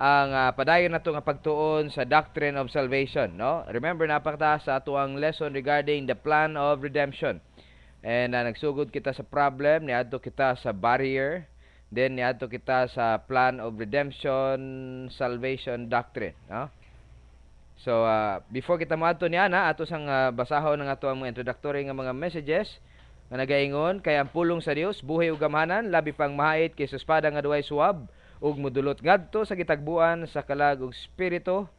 ang uh, padayon nato nga pagtuon sa doctrine of salvation no remember napakta sa ato ang lesson regarding the plan of redemption and uh, nagsugod kita sa problem niadto kita sa barrier then niadto kita sa plan of redemption salvation doctrine no So, uh, before kita maadto ni ana, ato sang uh, basahon ng ato ang mga introductory nga mga messages nga nagaingon kay ang pulong sa Dios buhay ug gamhanan labi pang mahait kay suspada nga duway suwab ug modulot ngadto sa gitagbuan sa kalag ug spirito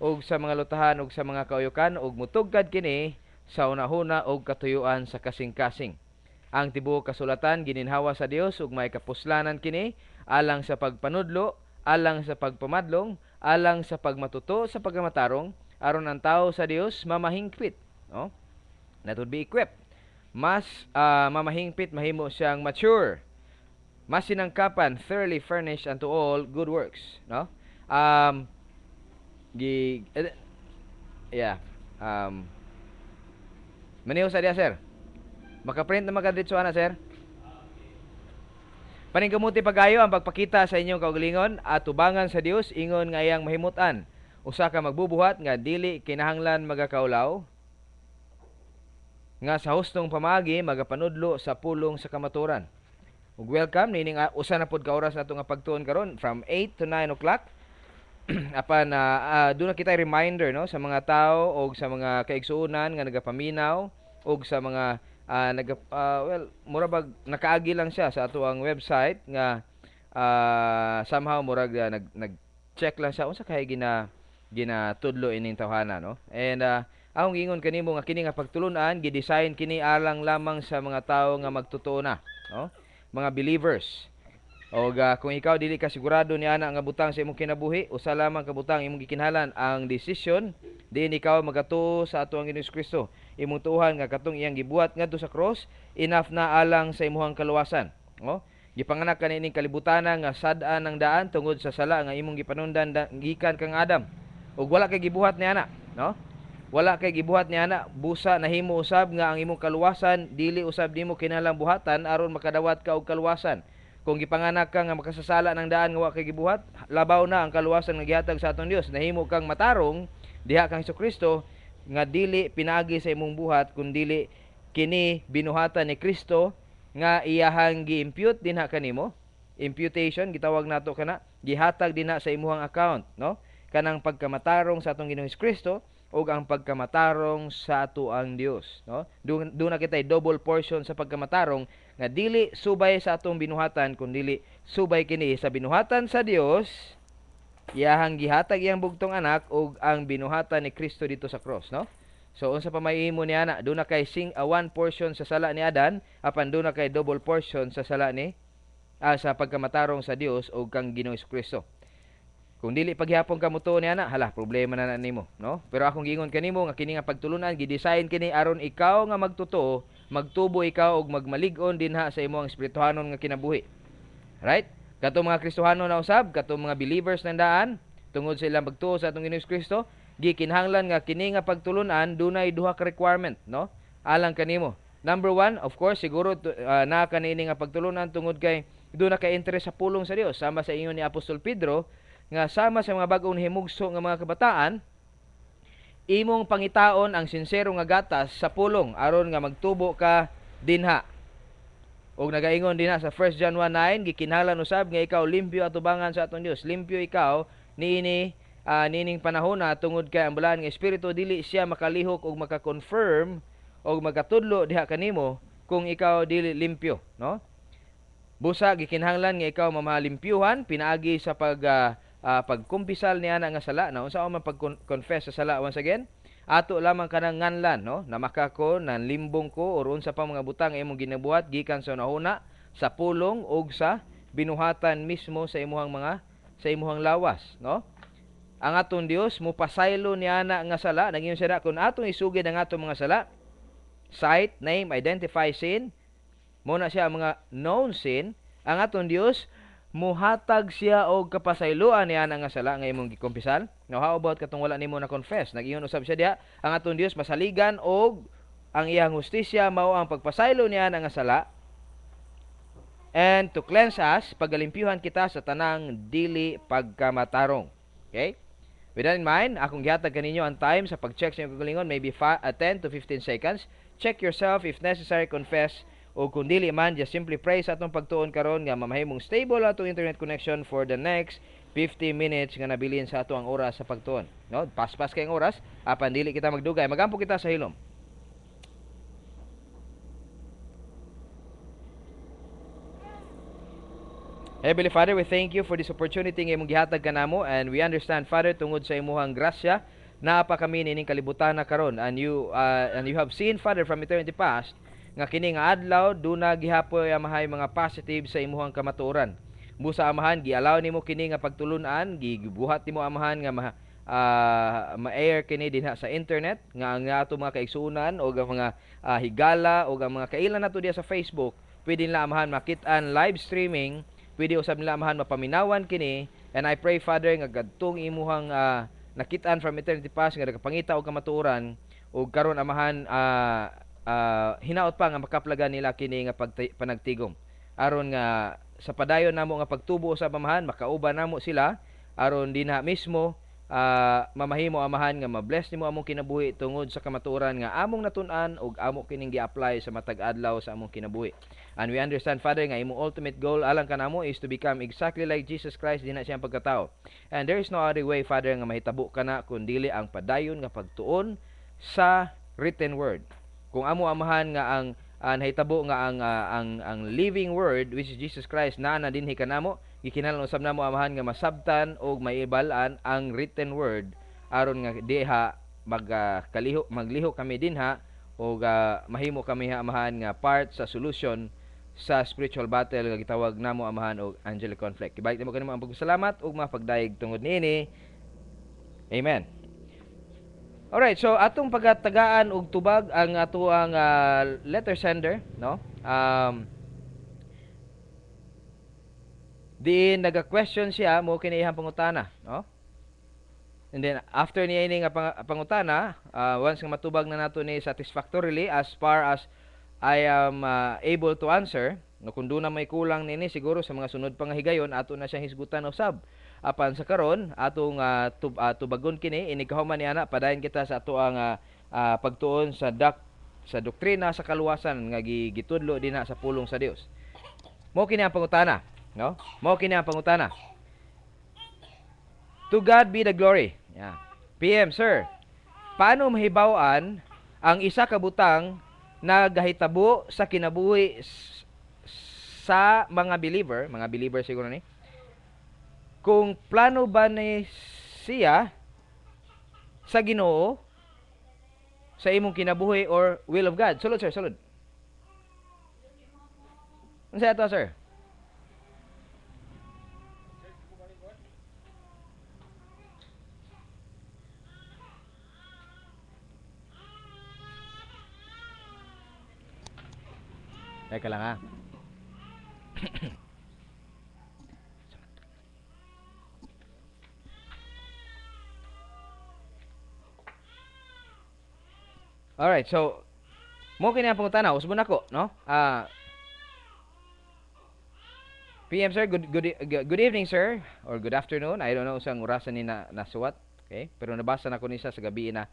ug sa mga lutahan ug sa mga kauyukan ug mutugkad kini sa unahuna ug katuyuan sa kasing-kasing. Ang tibuok kasulatan gininhawa sa Dios ug may kapuslanan kini alang sa pagpanudlo, alang sa pagpamadlong, alang sa pagmatuto sa pagkamatarong aron ang tao sa Dios mamahingpit, no? That would be equipped. Mas uh, mamahingpit mahimo siyang mature masinangkapan, thoroughly furnished unto all good works, no? Um gi eh, yeah. Um Maniho sa dia, sir. Maka-print na magadiretso ana, sir. Paningkamuti pagayo ang pagpakita sa inyong kaugalingon at tubangan sa Dios ingon nga iyang mahimutan. Usa ka magbubuhat nga dili kinahanglan magakaulaw, nga sa hustong pamagi magapanudlo sa pulong sa kamaturan ug welcome nini nga ah, usa na pud ka oras nato nga pagtuon karon from 8 to 9 o'clock apan uh, uh, doon na kita reminder no sa mga tao o sa mga kaigsuunan nga nagapaminaw o sa mga uh, naga, uh, well murabag nakaagi lang siya sa atoang website nga uh, somehow murag uh, nag nag check lang siya unsa kay gina ginatudlo ining tawhana no and uh, ang ingon kanimo nga kini nga pagtulunan gi-design kini alang lamang sa mga tawo nga magtotoo na no mga believers. O uh, ah, kung ikaw dili ka sigurado ni ana nga butang sa imong kinabuhi, usa lamang ka butang imong gikinhalan ang decision diin ikaw magatuo sa atoang Ginoong Kristo. Imong tuohan nga katong iyang gibuhat ngadto sa cross, enough na alang sa imong kaluwasan. No? Gipanganak kani ining kalibutanan nga sad-an ang daan tungod sa sala nga imong gipanundan gikan kang Adam. Ug wala kay gibuhat ni ana, no? wala kay gibuhat ni ana busa nahimo usab nga ang imong kaluwasan dili usab nimo kinalang buhatan aron makadawat ka og kaluwasan kung gipanganak ka nga makasasala ng daan nga wa kay gibuhat labaw na ang kaluwasan nga gihatag sa atong Dios nahimo kang matarong diha kang Kristo nga dili pinagi sa imong buhat kun dili kini binuhatan ni Kristo nga iyahang gi-impute dinha kanimo imputation gitawag nato kana gihatag dinha sa imong account no kanang pagkamatarong sa atong Ginoong Kristo o ang pagkamatarong sa ato Dios no doon na kitay double portion sa pagkamatarong nga dili subay sa atong binuhatan kun dili subay kini sa binuhatan sa Dios iyahang gihatag iyang bugtong anak og ang binuhatan ni Kristo dito sa cross no So unsa pa maihimo ni ana, do na kay sing a one portion sa sala ni Adan, apan do na kay double portion sa sala ni ah, sa pagkamatarong sa Dios o kang Ginoo Kristo. Kung dili paghihapon ka muto ni ana, hala problema na, na nimo, no? Pero akong gingon kanimo nga kini nga pagtulunan gi-design kini aron ikaw nga magtotoo, magtubo ikaw og magmalig-on dinha sa imong espirituhanon nga kinabuhi. Right? Kato mga Kristohano na usab, kato mga believers na daan, tungod sa ilang pagtuo sa atong Ginoong Kristo, gikinhanglan nga kini nga pagtulunan dunay duha ka requirement, no? Alang kanimo. Number one, of course, siguro uh, ah, na kanini nga pagtulunan tungod kay do na ka interest sa pulong sa Dios sama sa inyo ni Apostol Pedro nga sama sa mga bag-ong himugso nga mga kabataan imong pangitaon ang sinsero nga gatas sa pulong aron nga magtubo ka dinha ug nagaingon dinha sa 1 John 1:9 gikinahanglan usab nga ikaw limpyo atubangan sa atong Dios limpyo ikaw niini uh, ah, nining panahon na tungod kay ang bulan nga espiritu dili siya makalihok og maka-confirm og magatudlo diha kanimo kung ikaw dili limpyo no busa gikinhanglan nga ikaw mamalimpyuhan pinaagi sa pag uh, uh, pagkumpisal niya na nga sala no unsa man pag-confess sa sala once again ato lamang kanang nganlan no namaka ko nang limbong ko or unsa pa mga butang imong ginabuhat gikan sa nahuna sa pulong og sa binuhatan mismo sa imuhang mga sa imuhang lawas no ang aton Dios mo pasaylo ni ana nga sala naging sira kun atong isugid ang atong mga sala sight name identify sin mo na siya ang mga known sin ang aton Dios mohatag siya og kapasayloan niya nga sala nga imong gikumpisan. Now how about katong wala nimo na confess? Nagingon usab siya diha ang atong Dios masaligan og ang iyang hustisya mao ang pagpasaylo niya nga sala. And to cleanse us, pagalimpyuhan kita sa tanang dili pagkamatarong. Okay? With that in mind, akong gihatag kaninyo ang time sa pag-check sa inyong kagalingon, maybe 5, uh, 10 to 15 seconds. Check yourself if necessary, confess, o kung dili man just simply pray sa atong pagtuon karon nga mamahimong stable atong internet connection for the next 50 minutes nga nabilin sa ato ang oras sa pagtuon no paspas kay ang oras apan dili kita magdugay magampo kita sa hilom Heavenly Father, we thank you for this opportunity nga imong gihatag kanamo and we understand Father tungod sa imong grasya naa pa kami nining kalibutan na karon and you uh, and you have seen Father from eternity past nga kini nga adlaw duna gihapoy amahay mga positive sa imuhang kamatuoran. Busa amahan gialaw nimo kini nga pagtulunan, gigibuhat nimo amahan nga ma uh, ah, ma-air kini dinha sa internet nga ang ato mga kaigsuonan o ang mga uh, higala o ang mga kailan nato diya sa Facebook pwede nila amahan makit live streaming pwede usab nila amahan mapaminawan kini and I pray Father nga gadtong imuhang uh, ah, nakit from eternity past nga nagapangita og kamatuoran o karon amahan uh, uh, hinaot pa nga makaplagan nila kini nga panagtigom aron nga sa padayon namo nga pagtubo sa pamahan makauba namo sila aron na mismo uh, mamahimo amahan nga mabless nimo among kinabuhi tungod sa kamatuoran nga among natun-an ug amo kining gi-apply sa matag adlaw sa among kinabuhi and we understand father nga imong ultimate goal alang kanamo is to become exactly like Jesus Christ dinha siyang pagkatao and there is no other way father nga mahitabo kana kun dili ang padayon nga pagtuon sa written word kung amo amahan nga ang nahitabo nga ang uh, ang ang living word which is Jesus Christ naa na dinhi kanamo gikinalan usab namo amahan nga masabtan og maibal ang written word aron nga diha magkaliho ah, uh, magliho kami din ha og uh, mahimo kami ha amahan nga part sa solution sa spiritual battle nga gitawag namo amahan og angelic conflict. Ibalik namo kanimo ang pagsalamat ug mapagdayeg tungod niini. Amen. Alright, so atong pagatagaan og tubag ang ato ang uh, letter sender, no? Um, diin naga-question siya mo kini pangutana, no? And then after niya ini nga pangutana, uh, once nga matubag na nato ni satisfactorily as far as I am uh, able to answer, no kun do na may kulang nini siguro sa mga sunod pang higayon ato na siya hisgutan usab apan sa karon atong uh, tub, uh, tubagon kini inighuman ni ana padayon kita sa atoang uh, ah, uh, pagtuon sa dak sa doktrina sa kaluwasan nga gitudlo dinha sa pulong sa Dios. mo kini ang pangutana, no? mo kini ang pangutana. To God be the glory. Yeah. PM, sir. Paano mahibawan ang isa ka butang nagahitabo sa kinabuhi sa mga believer, mga believer siguro ni, kung plano ba ni siya sa Ginoo sa imong kinabuhi or will of God. Sulod sir, sulod. Unsa ano ato sir? Teka lang ha. Ah. Alright, so mo kini ang pangutana usbon ako, no? Ah uh, PM sir, good, good good evening sir or good afternoon. I don't know sa oras ni na nasuwat, okay? Pero nabasa na ko ni sa gabi na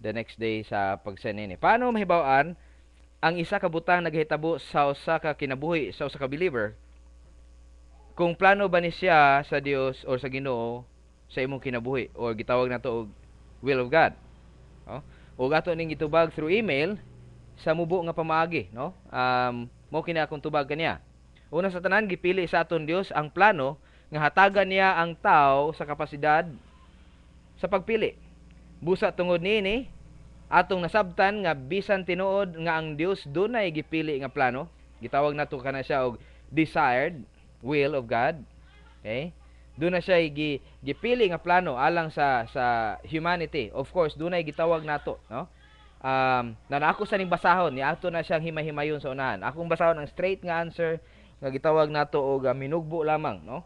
the next day sa pagsend ni. Paano mahibaw-an ang isa ka butang naghitabo sa usa ka kinabuhi sa usa ka believer? Kung plano ba ni siya sa Dios or sa Ginoo sa imong kinabuhi or gitawag nato og will of God. Oh? o ato ning gitubag through email sa mubo nga pamaagi no um mo kini akong tubag kaniya una sa tanan gipili sa aton Dios ang plano nga hatagan niya ang tao sa kapasidad sa pagpili busa tungod niini atong nasabtan nga bisan tinuod nga ang Dios dunay gipili nga plano gitawag nato kana siya og desired will of God okay doon na siya gi, gipili nga plano alang sa sa humanity. Of course, dunay gitawag nato, no? Um, na ako sa ning basahon, ni ato na siyang himay-himayon sa unahan. Akong basahon ang straight nga answer nga gitawag nato og uh, minugbo lamang, no?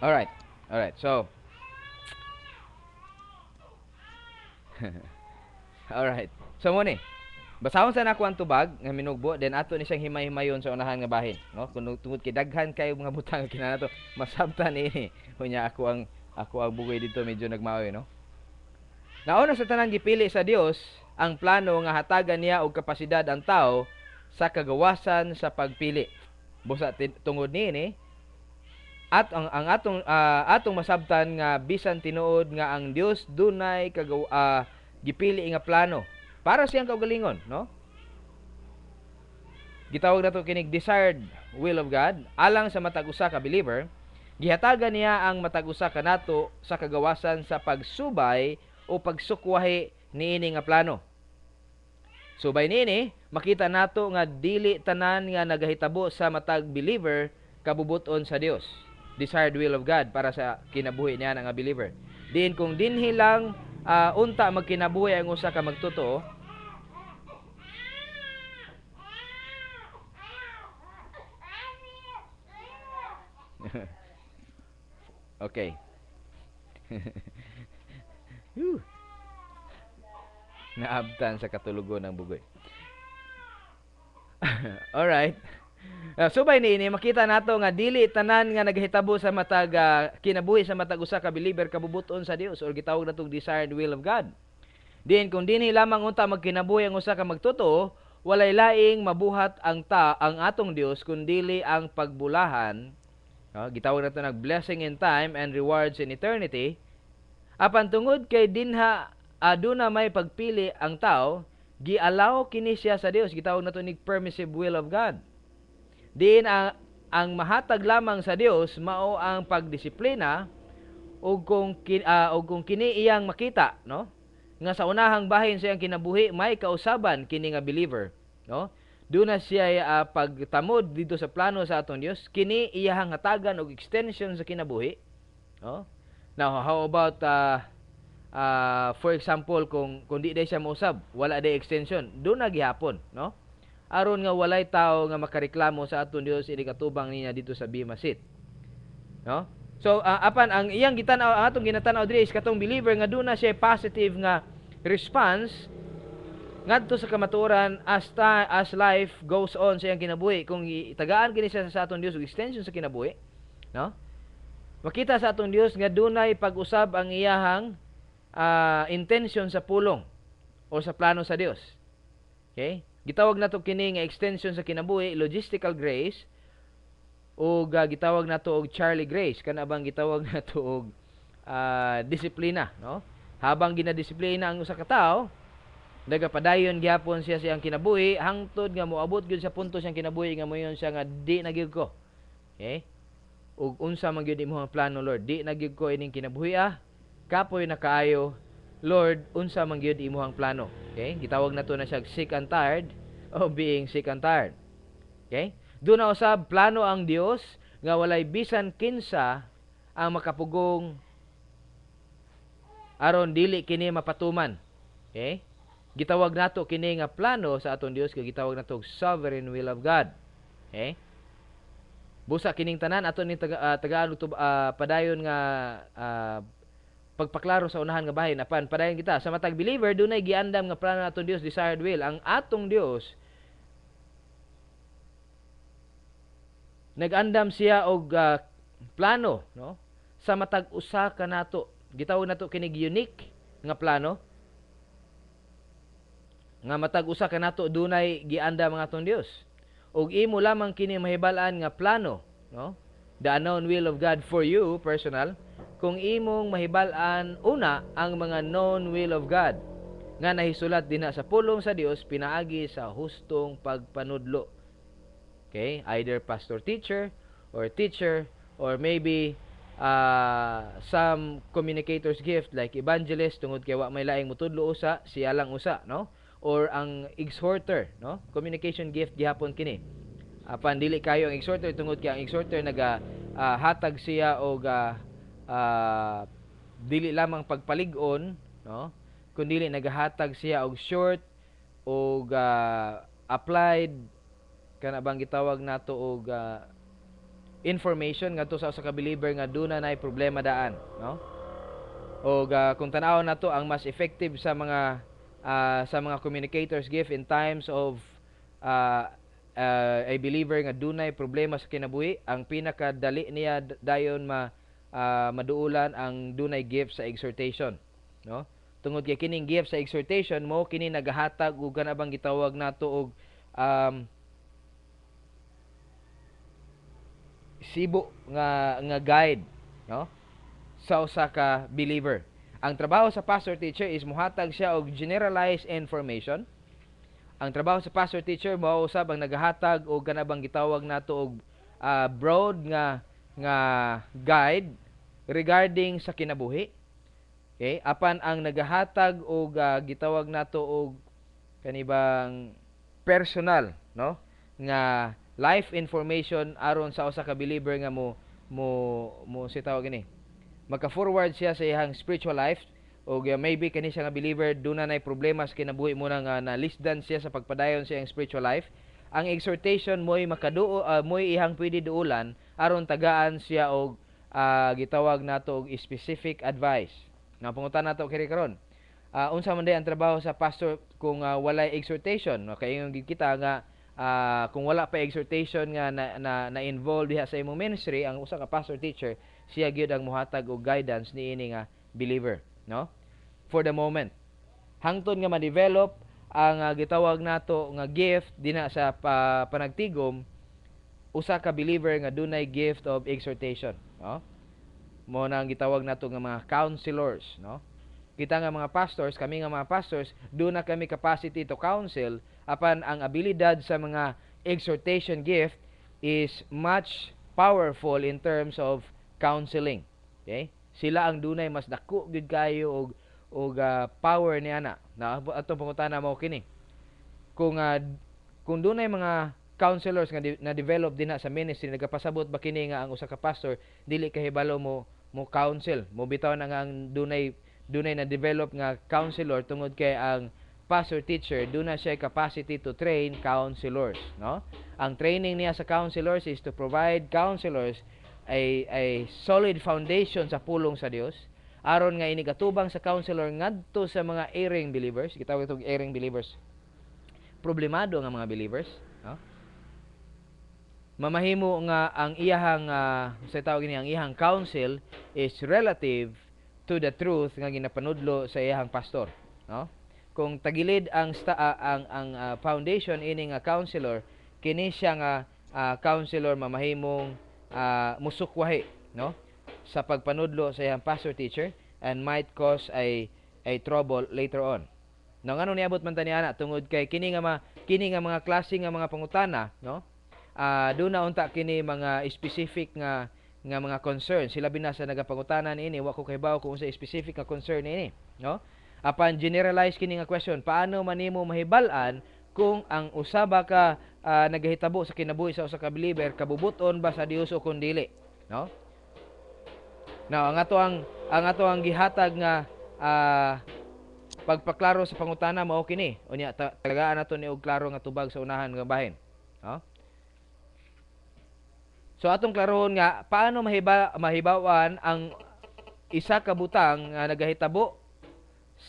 All right. All right. So All right. So mo ni. Basahon sa nako ang tubag nga minugbo then ato ni siyang himay-himayon sa unahan nga bahin, no? Kun tungod kay daghan kayo mga butang kinanato, masabta ni unya ako ang ako ang bugoy dito medyo nagmaoy, no? Nauna sa tanang gipili sa Dios ang plano nga hatagan niya og kapasidad ang tao sa kagawasan sa pagpili. Busa tungod ni ini at ang, ang atong uh, atong masabtan nga bisan tinuod nga ang Dios dunay kagaw uh, gipili nga plano para siyang kaugalingon, no? Gitawag nato kinig desired will of God alang sa matag usa ka believer, gihatagan niya ang matag usa kanato sa kagawasan sa pagsubay o pagsukwahi niini nga plano. Subay niini, makita nato nga dili tanan nga nagahitabo sa matag believer kabubuton sa Dios. Desired will of God para sa kinabuhi niya nga believer. Diin kung dinhi lang uh, unta magkinabuhi ang usa ka magtotoo okay. Naabtan sa katulugon ng bugoy. All right. Uh, subay ni ini makita nato nga dili tanan nga naghitabo sa matag uh, kinabuhi sa matag usa ka believer kabubuton sa Dios or gitawag natong desired will of God. Din kung dinhi lamang unta magkinabuhi ang usa ka magtotoo, walay laing mabuhat ang ta ang atong Dios dili ang pagbulahan. No? Ah, gitawag nato nag blessing in time and rewards in eternity. Apan tungod kay dinha aduna may pagpili ang tao, giallow kini siya sa Dios gitawag nato ni permissive will of God. Diin ang, ang mahatag lamang sa Dios mao ang pagdisiplina ug kung kin, uh, ug kung kini iyang makita, no? Nga sa unahang bahin sa iyang kinabuhi may kausaban kini nga believer, no? Do na siya uh, pagtamod dito sa plano sa atong Dios, kini iyang hatagan og extension sa kinabuhi, no? Now, how about uh, uh, for example kung kung di day siya mausab, wala day extension, do na gihapon, no? aron nga walay tao nga makareklamo sa aton Dios ini katubang niya dito sa Bimasit. No? So uh, apan ang iyang gitan ang atong ginatanaw aw diri is katong believer nga duna siya positive nga response ngadto sa kamaturan as ta, as life goes on sa iyang kinabuhi kung itagaan kini siya sa atong Dios og extension sa kinabuhi, no? Makita sa atong Dios nga dunay pag-usab ang iyahang uh, ah, intention sa pulong o sa plano sa Dios. Okay? Gitawag nato kini nga extension sa kinabuhi logistical grace o uh, ah, gitawag nato og Charlie Grace kana bang gitawag nato og uh, disiplina, no? Habang ginadisiplina ang usa ka tawo, nagapadayon gyapon siya siyang kinabuhi hangtod nga moabot gyud sa punto siyang kinabuhi nga moyon siya nga di na gyud ko. Okay? Ug unsa man gyud imong plano Lord, di na gyud ko ining kinabuhi ah. Kapoy nakaayo Lord, unsa man gyud ang plano. Okay? Gitawag nato na siya sick and tired o being sick and tired. Okay? Do na usab plano ang Dios nga walay bisan kinsa ang makapugong aron dili kini mapatuman. Okay? Gitawag nato kini nga plano sa aton Dios kay gitawag nato sovereign will of God. Okay? Busa kining tanan aton ni taga, uh, ah, taga uh, ah, padayon nga uh, pagpaklaro sa unahan nga bahin apan padayon kita sa matag believer dunay giandam nga plano natong Dios desired will ang atong Dios nagandam siya og uh, plano no sa matag usa ka nato gitawag nato kinig unique nga plano nga matag usa ka nato dunay giandam nga atong Dios og imo lamang kini mahibal-an nga plano no the unknown will of God for you personal kung imong mahibal-an una ang mga known will of God nga nahisulat dinha sa pulong sa Dios pinaagi sa hustong pagpanudlo. Okay? Either pastor teacher or teacher or maybe uh, some communicator's gift like evangelist tungod kay wa may laing mutudlo usa siya lang usa no or ang exhorter no communication gift gihapon kini apan dili kayo ang exhorter tungod kay ang exhorter naga uh, hatag siya og uh, uh, dili lamang pagpalig-on, no? Kundi nagahatag siya og short og uh, applied kana bang gitawag nato og uh, information ngadto sa usa ka believer nga duna nay problema daan, no? Og uh, kung tan-aw nato ang mas effective sa mga uh, sa mga communicators gift in times of uh, uh, a believer nga dunay problema sa kinabuhi ang pinakadali niya dayon ma uh, maduulan ang dunay gift sa exhortation no tungod kay kining gift sa exhortation mo kini nagahatag og ganabang gitawag nato og um, sibo nga nga guide no sa usa ka believer ang trabaho sa pastor teacher is muhatag siya og generalized information ang trabaho sa pastor teacher mao usab ang nagahatag og ganabang gitawag nato og uh, broad nga nga guide regarding sa kinabuhi. Okay? Apan ang nagahatag og uh, gitawag nato og kanibang personal, no? Nga life information aron sa usa ka believer nga mo mo mo si tawag ini. Magka-forward siya sa iyang spiritual life o uh, maybe kani siya nga believer do nay problema sa kinabuhi mo na nga na listdan siya sa pagpadayon sa iyang spiritual life. Ang exhortation mo'y makaduo uh, mo'y ihang pwede duulan aron tagaan siya og uh, gitawag nato og specific advice. Na pangutan nato kini karon. Uh, unsa man day ang trabaho sa pastor kung uh, walay exhortation? Okay, yung kita nga uh, kung wala pa exhortation nga na, na, na involved diha sa imong ministry ang usa ka pastor teacher siya gyud ang mohatag og guidance niini nga believer no for the moment hangtod nga ma-develop ang uh, gitawag nato nga gift dinha sa pa, panagtigom usa ka believer nga dunay gift of exhortation, no? Mo na ang gitawag nato nga mga counselors, no? Kita nga mga pastors, kami nga mga pastors, do na kami capacity to counsel apan ang abilidad sa mga exhortation gift is much powerful in terms of counseling. Okay? Sila ang dunay mas dako gud kayo og og uh, power ni ana. Na ato pangutana mo kini. Kung uh, kung dunay mga counselors nga di, na develop din na sa ministry nagapasabot ba kini nga ang usa ka pastor dili kahibalo mo mo counsel mo bitaw na nga ang dunay dunay na develop nga counselor tungod kay ang pastor teacher duna siya capacity to train counselors no ang training niya sa counselors is to provide counselors ay ay solid foundation sa pulong sa Dios aron nga inigatubang sa counselor ngadto sa mga erring believers kita itong erring believers problemado nga mga believers mamahimo nga ang iyahang uh, sa tawag niya ang iyahang counsel is relative to the truth nga ginapanudlo sa iyahang pastor no kung tagilid ang sta, uh, ang ang uh, foundation ini nga counselor kini siya nga uh, counselor mamahimong uh, musukwahi no sa pagpanudlo sa iyahang pastor teacher and might cause a a trouble later on no ngano niabot man tani ana tungod kay kini nga ma, kini nga mga klase nga mga pangutana no uh, doon na unta kini mga specific nga nga mga concern sila binasa ni ini wa ko kahibaw kung sa specific nga concern ni ini no apan generalize kini nga question paano man nimo mahibal-an kung ang usaba ka uh, nagahitabo sa kinabuhi sa usa ka believer kabubuton ba sa Dios o kung dili no Now, ang ato ang ang ato ang gihatag nga uh, pagpaklaro sa pangutana mao kini. Unya talaga talagaan nato ni og klaro nga tubag sa unahan nga bahin. So atong klarohon nga paano mahiba mahibawan ang isa ka butang nga nagahitabo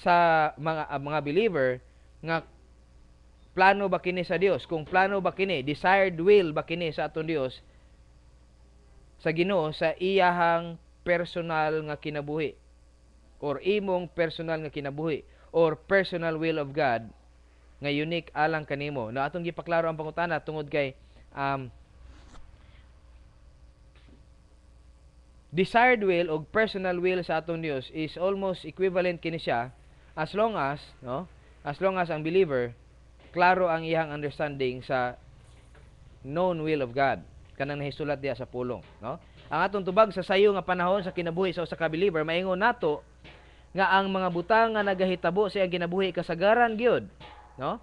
sa mga uh, mga believer nga plano ba kini sa Dios? Kung plano ba kini, desired will ba kini sa atong Dios sa Ginoo sa iyahang personal nga kinabuhi or imong personal nga kinabuhi or personal will of God nga unique alang kanimo. Na atong gipaklaro ang pangutana tungod kay um, desired will o personal will sa atong Dios is almost equivalent kini siya as long as no as long as ang believer klaro ang iyang understanding sa known will of God kanang nahisulat diya sa pulong no ang atong tubag sa sayo nga panahon sa kinabuhi sa usa ka believer maingon nato nga ang mga butang nga nagahitabo sa iyang ginabuhi kasagaran gyud no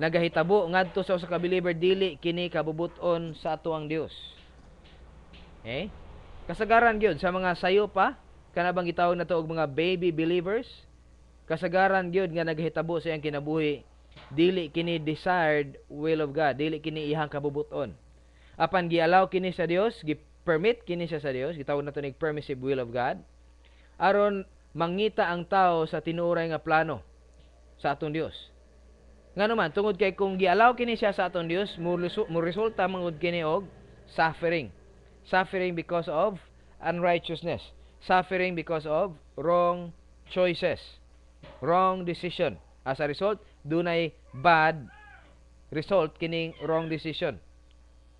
nagahitabo ngadto sa usa ka believer dili kini kabubuton sa ato ang Dios okay Kasagaran gyud sa mga sayo pa kanabang gitawag na og mga baby believers. Kasagaran gyud nga naghitabo sa iyang kinabuhi dili kini desired will of God, dili kini ihang kabubuton. Apan giallow kini sa Dios, gi-permit kini siya sa Dios, gitawag nato ning permissive will of God. Aron mangita ang tao sa tinuray nga plano sa atong Dios. Nga man tungod kay kung giallow kini siya sa atong Dios, mo resulta mangud kini og suffering suffering because of unrighteousness, suffering because of wrong choices, wrong decision. As a result, dunay bad result kining wrong decision.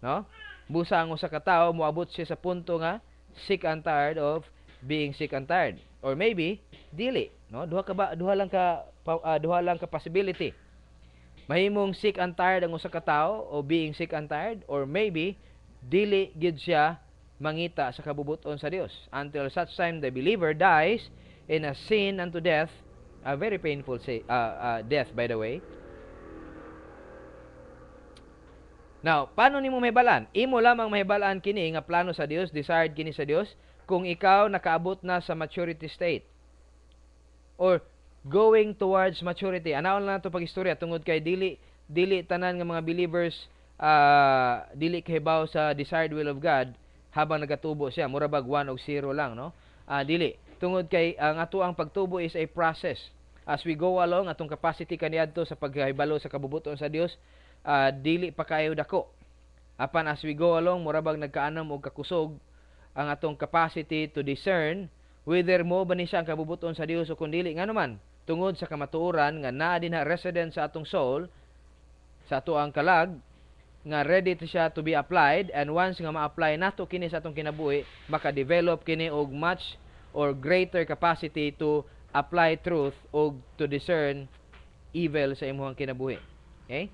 No? Busa ang usa ka tawo moabot siya sa punto nga sick and tired of being sick and tired or maybe dili, no? Duha ka ba duha lang ka uh, duha lang ka possibility. Mahimong sick and tired ang usa ka tawo o being sick and tired or maybe dili gid siya mangita sa kabubuton sa Dios until such time the believer dies in a sin unto death a very painful say, uh, uh, death by the way Now, paano nimo mahibalan? Imo lamang mahibalan kini nga plano sa Dios, desired kini sa Dios kung ikaw nakaabot na sa maturity state or going towards maturity. Anaon na to pagistorya tungod kay dili dili tanan nga mga believers uh, dili kahibaw sa desired will of God habang nagatubo siya mura bag 1 og 0 lang no uh, dili tungod kay ang uh, ato ang pagtubo is a process as we go along atong capacity kaniadto sa paghibalo sa kabubuton sa Dios uh, dili pa kayo dako apan as we go along mura bag nagkaanom og kakusog ang atong capacity to discern whether mo ba ni siya ang kabubuton sa Dios o kung dili nga naman tungod sa kamatuoran nga naa din resident sa atong soul sa ato ang kalag nga ready to siya to be applied and once nga ma-apply na to kini sa atong kinabuhi maka-develop kini og much or greater capacity to apply truth og to discern evil sa imong kinabuhi okay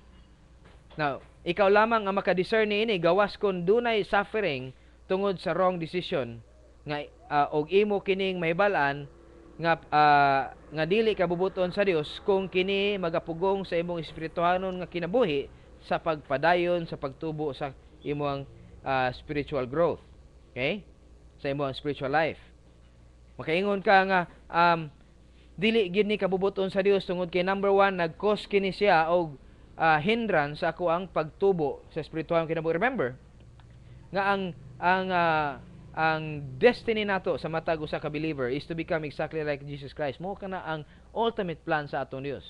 now ikaw lamang nga maka-discern ini gawas kon dunay suffering tungod sa wrong decision nga uh, og imo kining mahibal nga uh, nga dili ka bubuton sa Dios kung kini magapugong sa imong espirituhanon nga kinabuhi sa pagpadayon sa pagtubo sa imong uh, ah, spiritual growth. Okay? Sa imong spiritual life. Makaingon ka nga um, dili gid ni kabubuton sa Dios tungod kay number one, nag-cause kini siya og uh, hindrance sa ako ang pagtubo sa spiritual kinabuhi. Remember nga ang ang uh, ang destiny nato sa matag usa ka believer is to become exactly like Jesus Christ. Mo kana ang ultimate plan sa atong Dios.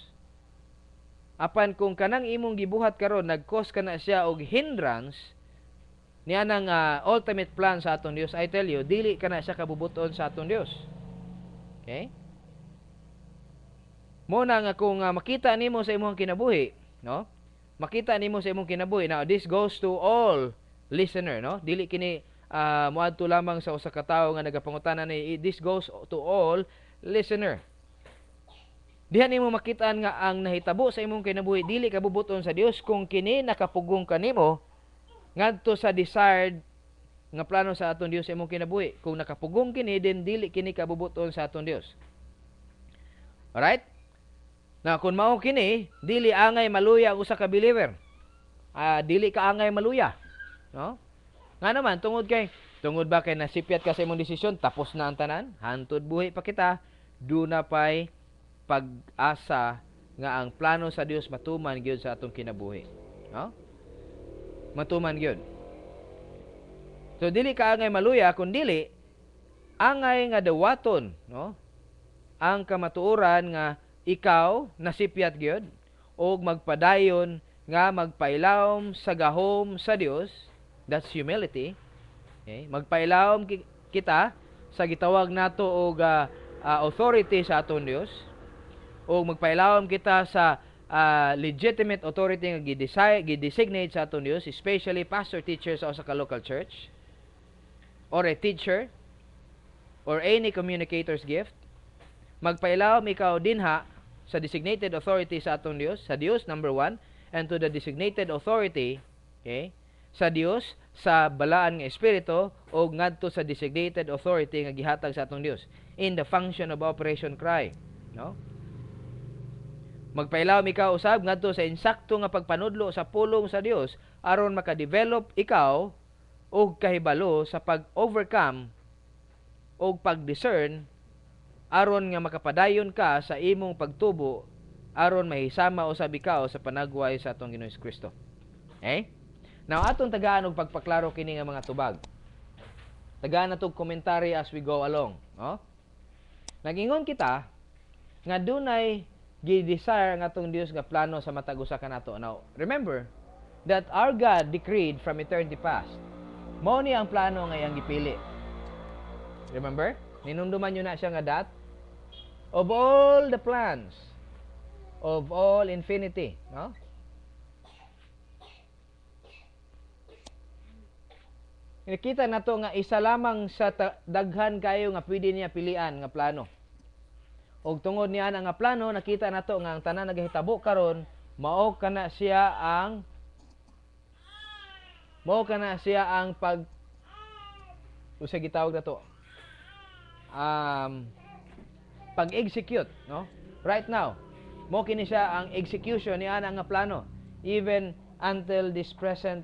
Apan kung kanang imong gibuhat karon nag kana siya og hindrance ni anang uh, ultimate plan sa aton Dios I tell you dili kana siya kabubuton sa aton Dios. Okay? Mo na nga kung uh, makita nimo sa imong kinabuhi, no? Makita nimo sa imong kinabuhi. Now this goes to all listener, no? Dili kini uh, ah, moadto lamang sa usa ka tawo nga nagapangutana ni this goes to all listener. Diha nimo makitaan nga ang nahitabo sa imong kinabuhi dili ka bubuton sa Dios kung kini nakapugong kanimo ngadto sa desired nga plano sa aton Dios sa imong kinabuhi. Kung nakapugong kini din dili kini kabubuton sa aton Dios. right? Na kun mao kini, dili angay maluya usa ka believer. Ah, dili ka angay maluya. No? Nga naman tungod kay tungod ba kay nasipyat ka sa imong desisyon tapos na ang tanan, hantud buhi pa kita, do na pay pag-asa nga ang plano sa Dios matuman gyud sa atong kinabuhi. No? Matuman gyud. So dili ka angay maluya kun dili angay nga dawaton, no? Ang kamatuoran nga ikaw nasipyat gyud og magpadayon nga magpailawom sa gahom sa Dios that's humility okay? magpailawom kita sa gitawag nato og uh, ah, authority sa aton Dios o magpailawom kita sa uh, legitimate authority nga gi-designate sa aton Dios, especially pastor teachers sa usa ka local church or a teacher or any communicator's gift. Magpailawom ikaw dinha sa designated authority sa aton Dios, sa Dios number one, and to the designated authority, okay, sa Dios sa balaan nga espiritu o ngadto sa designated authority nga gihatag sa atong Dios in the function of operation cry, no? Magpailaw ikaw usab ngadto sa insakto nga pagpanudlo sa pulong sa Dios aron makadevelop ikaw og kahibalo sa pag-overcome og pag-discern aron nga makapadayon ka sa imong pagtubo aron mahisama usab ikaw sa panagway sa atong Ginoo Kristo. Eh? Now atong tagaan og pagpaklaro kini nga mga tubag. Tagaan natong commentary as we go along, no? Nagingon kita nga dunay gidesire nga tong Dios nga plano sa matag usa ka nato. Now, remember that our God decreed from eternity past. Mao ni ang plano nga iyang gipili. Remember? Ninunduman niyo na siya nga dat of all the plans of all infinity, no? Nakita na to nga isa lamang sa daghan kayo nga pwede niya pilian nga plano og tungod niya ang plano nakita nato nga ang tanan nagahitabo karon mao kana siya ang mao kana siya ang pag usay gitawag nato um pag-execute no right now mao kini siya ang execution ni ana nga plano even until this present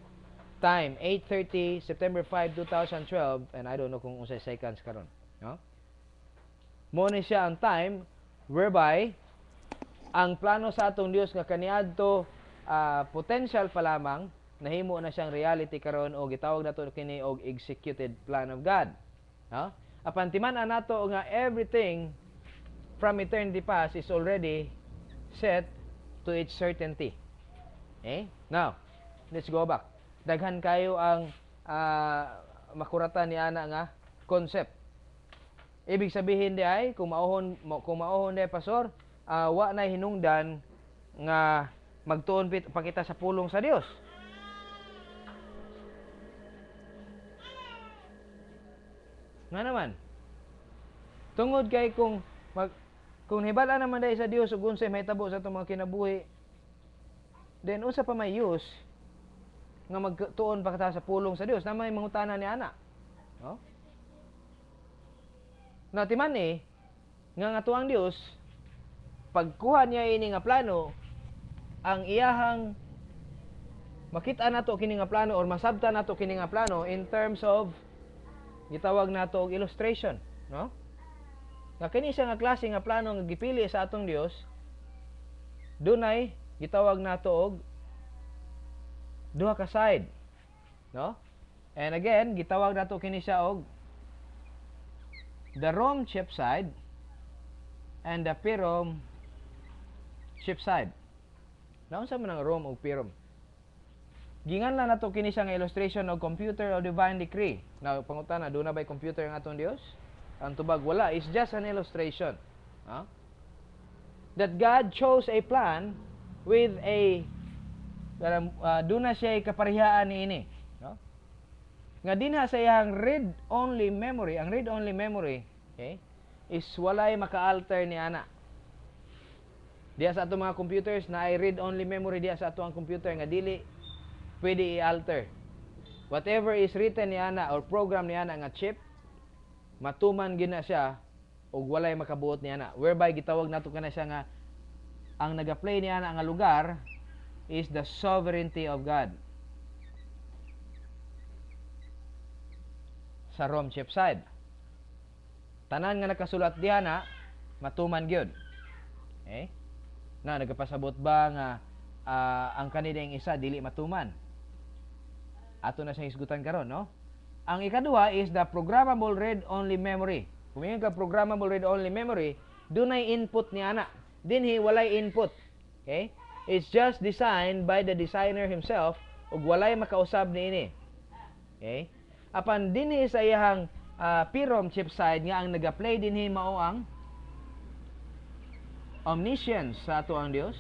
time 8:30 September 5 2012 and I don't know kung unsay seconds karon no mo ni siya ang time whereby ang plano sa atong Dios nga kaniadto uh, potential pa lamang nahimo na siyang reality karon o gitawag nato kini og executed plan of God. No? Apan timan nato nga everything from eternity past is already set to its certainty. Eh? Now, let's go back. Daghan kayo ang uh, ah, makuratan ni ana nga concept Ibig sabihin di ay kung maohon kung maohon di pastor, uh, wa na hinungdan nga magtuon pakita sa pulong sa Dios. Nga naman. Tungod kay kung mag kung hibala naman dai sa Dios ug unsay mahitabo sa tumong kinabuhi, then usa pa may use nga magtuon pakita sa pulong sa Dios na may mangutana ni anak. No, timan eh, nga nga tuang Dios pagkuha niya ini nga plano, ang iyahang makita na to kini nga plano or masabta to kini nga plano in terms of gitawag nato og illustration, no? Nga kini siya nga klase nga plano nga gipili sa atong Dios, dunay gitawag nato og duha ka side, no? And again, gitawag nato kini siya og the Rome chip side and the chip side. Naun sa manang ang Rome ug Gingan lang nato kini sa illustration og computer o divine decree. Na pangutana do na bay computer ang atong Dios? Ang tubag wala, it's just an illustration. Huh? That God chose a plan with a uh, do na siya kaparehaan ni ini. No? Nga dinha sa iyang read-only memory, ang read-only memory, okay, is walay maka-alter ni ana. Diya sa ato mga computers na i read-only memory diya sa ato ang computer nga dili pwede i-alter. Whatever is written ni ana or program ni ana nga chip, matuman gina siya og walay makabuot ni ana. Whereby gitawag nato kana siya nga ang naga-play ni ana ang lugar is the sovereignty of God. sa Rome Side. Tanan nga nakasulat diha na matuman gyud. Okay? Eh? Na nagapasabot ba nga uh, ang kanilang isa dili matuman? Ato na siyang isgutan karon, no? Ang ikaduha is the programmable read only memory. Kung ka programmable read only memory, dunay input ni ana. Dinhi walay input. Okay? It's just designed by the designer himself ug walay makausab ni ini. Okay? apan dinhi sa iyang uh, ah, pirom chip side nga ang nagaplay dinhi mao ang omniscience sa ato ang Dios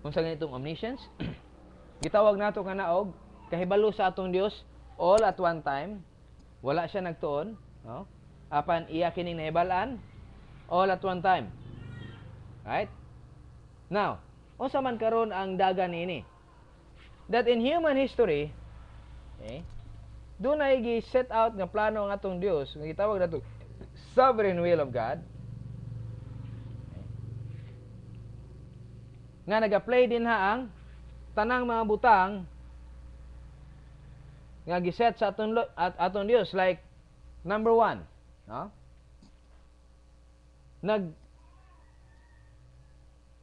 unsa ganitong omniscience gitawag nato nga naog kahibalo sa atong Dios all at one time wala siya nagtuon no apan iya kining nahibal-an all at one time right now unsa man karon ang dagan ini that in human history, okay, eh, doon ay gi-set out nga plano ang atong Dios, nga gitawag nato sovereign will of God. Eh, nga naga-play din ha ang tanang mga butang nga giset sa atong at, atong Dios like number one, no? Nag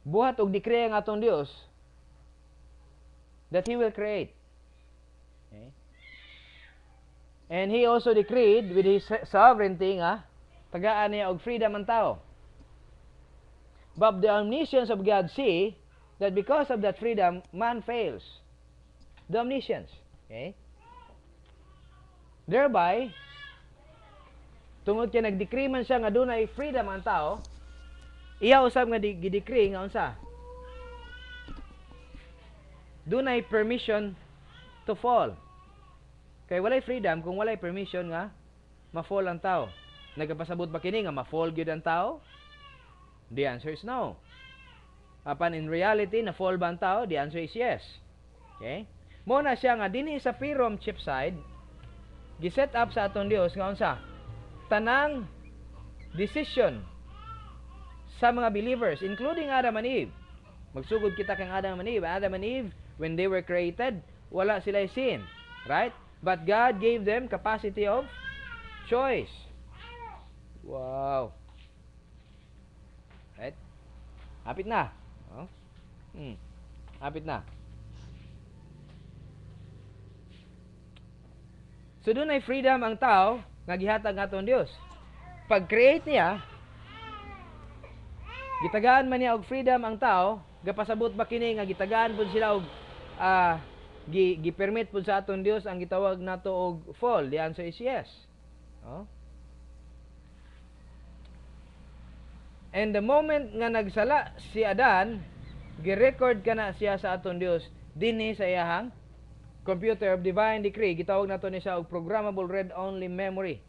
buhat og dekreya ang atong Dios that he will create. Okay? And he also decreed with his sovereignty nga, tagaan niya og freedom ang tao. But the omniscience of God see that because of that freedom, man fails. The omniscience. Okay? Thereby, tungod kay nagdecree man siya nga dunay freedom ang tao, iya usab nga gidecree nga unsa? dunay permission to fall. Kay walay freedom kung walay permission nga ma-fall ang tao. Nagapasabot ba kini nga ma-fall gyud ang tao? The answer is no. Apan in reality na fall ba ang tao? The answer is yes. Okay? Mo na siya nga dini sa Pirom Chipside giset up sa atong Dios nga unsa? Tanang decision sa mga believers including Adam and Eve. Magsugod kita kang Adam and Eve. Adam and Eve When they were created, wala sila sin. Right? But God gave them capacity of choice. Wow. Right? Hapit na. Oh. Hmm. Hapit na. So doon ay freedom ang tao nga gihatag aton Dios. Pag-create niya, gitagaan man niya og freedom ang tao, gapasabot ba kini nga gitagaan pud sila og uh, gi permit pud sa aton Dios ang gitawag nato og fall? The answer is yes. Oh? And the moment nga nagsala si Adan, gi-record kana siya sa aton Dios dinhi sa iyang computer of divine decree gitawag nato ni siya og programmable read only memory.